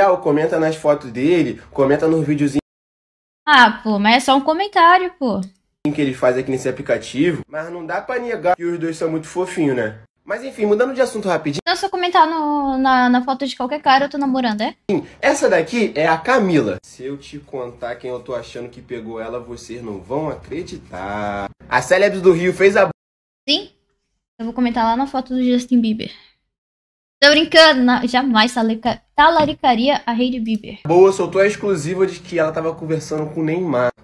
ó, ah, comenta nas fotos dele, comenta nos videozinhos. Ah, pô, mas é só um comentário, pô. Que ele faz aqui nesse aplicativo, mas não dá pra negar que os dois são muito fofinhos, né? Mas enfim, mudando de assunto rapidinho. Não é só comentar no, na, na foto de qualquer cara, eu tô namorando, é? Sim, essa daqui é a Camila. Se eu te contar quem eu tô achando que pegou ela, vocês não vão acreditar. A Célebs do Rio fez a. Sim, eu vou comentar lá na foto do Justin Bieber. Tô brincando, não, jamais talaricaria a tá Hailey Bieber. Boa, soltou a exclusiva de que ela tava conversando com o Neymar.